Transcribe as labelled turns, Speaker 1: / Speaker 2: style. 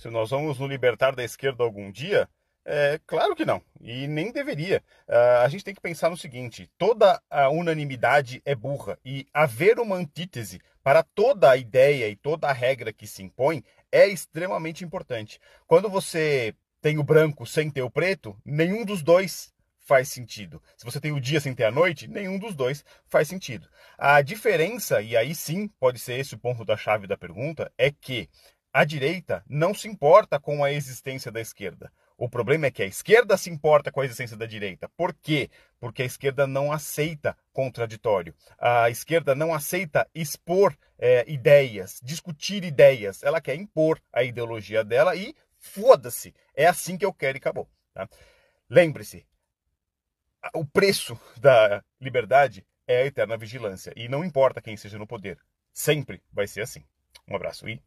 Speaker 1: Se nós vamos nos libertar da esquerda algum dia, é, claro que não, e nem deveria. Uh, a gente tem que pensar no seguinte: toda a unanimidade é burra, e haver uma antítese para toda a ideia e toda a regra que se impõe é extremamente importante. Quando você tem o branco sem ter o preto, nenhum dos dois faz sentido. Se você tem o dia sem ter a noite, nenhum dos dois faz sentido. A diferença, e aí sim pode ser esse o ponto da chave da pergunta, é que a direita não se importa com a existência da esquerda. O problema é que a esquerda se importa com a existência da direita. Por quê? Porque a esquerda não aceita contraditório. A esquerda não aceita expor é, ideias, discutir ideias. Ela quer impor a ideologia dela e foda-se. É assim que eu quero e acabou. Tá? Lembre-se, o preço da liberdade é a eterna vigilância. E não importa quem seja no poder. Sempre vai ser assim. Um abraço e